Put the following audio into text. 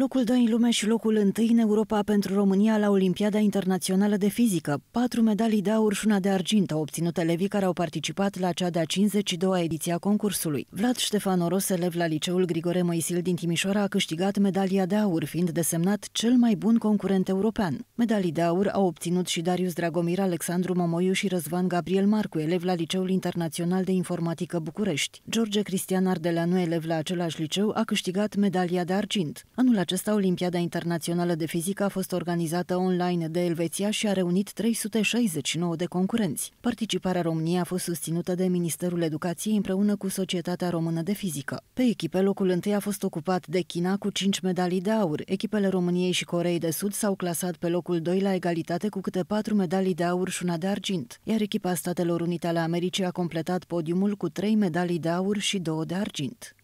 Locul 2 în lume și locul 1 în Europa pentru România la Olimpiada Internațională de Fizică. Patru medalii de aur și una de argint au obținut elevii care au participat la cea de-a 52-a ediție a concursului. Vlad Ștefan Oros, elev la liceul Grigore Moisil din Timișoara, a câștigat medalia de aur, fiind desemnat cel mai bun concurent european. Medalii de aur au obținut și Darius Dragomir, Alexandru Momoiu și Răzvan Gabriel Marcu, elev la Liceul Internațional de Informatică București. George Cristian Ardeleanu, elev la același liceu, a câștigat medalia de argint. Anul acesta, Olimpiada Internațională de Fizică a fost organizată online de Elveția și a reunit 369 de concurenți. Participarea României a fost susținută de Ministerul Educației împreună cu Societatea Română de Fizică. Pe echipe, locul întâi a fost ocupat de China cu 5 medalii de aur. Echipele României și Coreei de Sud s-au clasat pe locul 2 la egalitate cu câte 4 medalii de aur și una de argint, iar echipa Statelor Unite ale Americii a completat podiumul cu 3 medalii de aur și 2 de argint.